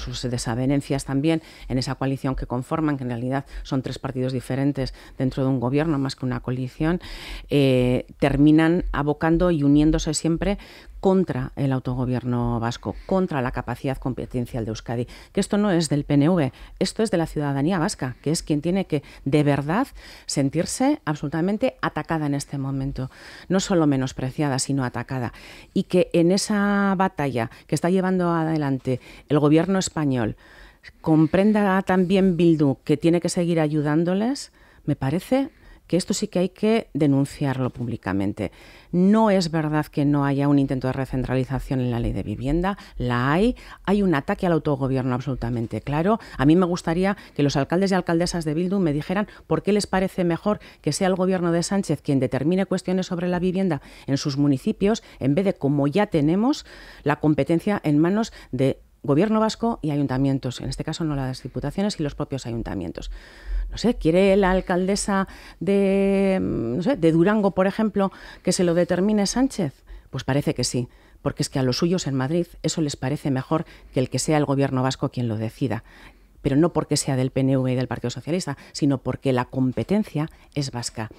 sus desavenencias también en esa coalición que conforman, que en realidad son tres partidos diferentes dentro de un gobierno más que una coalición, eh, terminan abocando y uniéndose siempre contra el autogobierno vasco, contra la capacidad competencial de Euskadi. Que esto no es del PNV, esto es de la ciudadanía vasca, que es quien tiene que de verdad sentirse absolutamente atacada en este momento. No solo menospreciada, sino atacada. Y que en esa batalla que está llevando adelante el gobierno español, comprenda también Bildu que tiene que seguir ayudándoles, me parece que esto sí que hay que denunciarlo públicamente. No es verdad que no haya un intento de recentralización en la ley de vivienda, la hay, hay un ataque al autogobierno absolutamente claro. A mí me gustaría que los alcaldes y alcaldesas de Bildu me dijeran por qué les parece mejor que sea el gobierno de Sánchez quien determine cuestiones sobre la vivienda en sus municipios en vez de como ya tenemos la competencia en manos de gobierno vasco y ayuntamientos, en este caso no las diputaciones y los propios ayuntamientos. No sé, quiere la alcaldesa de, mm, no sé, de Durango, por ejemplo, que se lo determine Sánchez. Pues parece que sí, porque es que a los suyos en Madrid eso les parece mejor que el que sea el gobierno vasco quien lo decida. Pero no porque sea del PNV y del Partido Socialista, sino porque la competencia es vasca.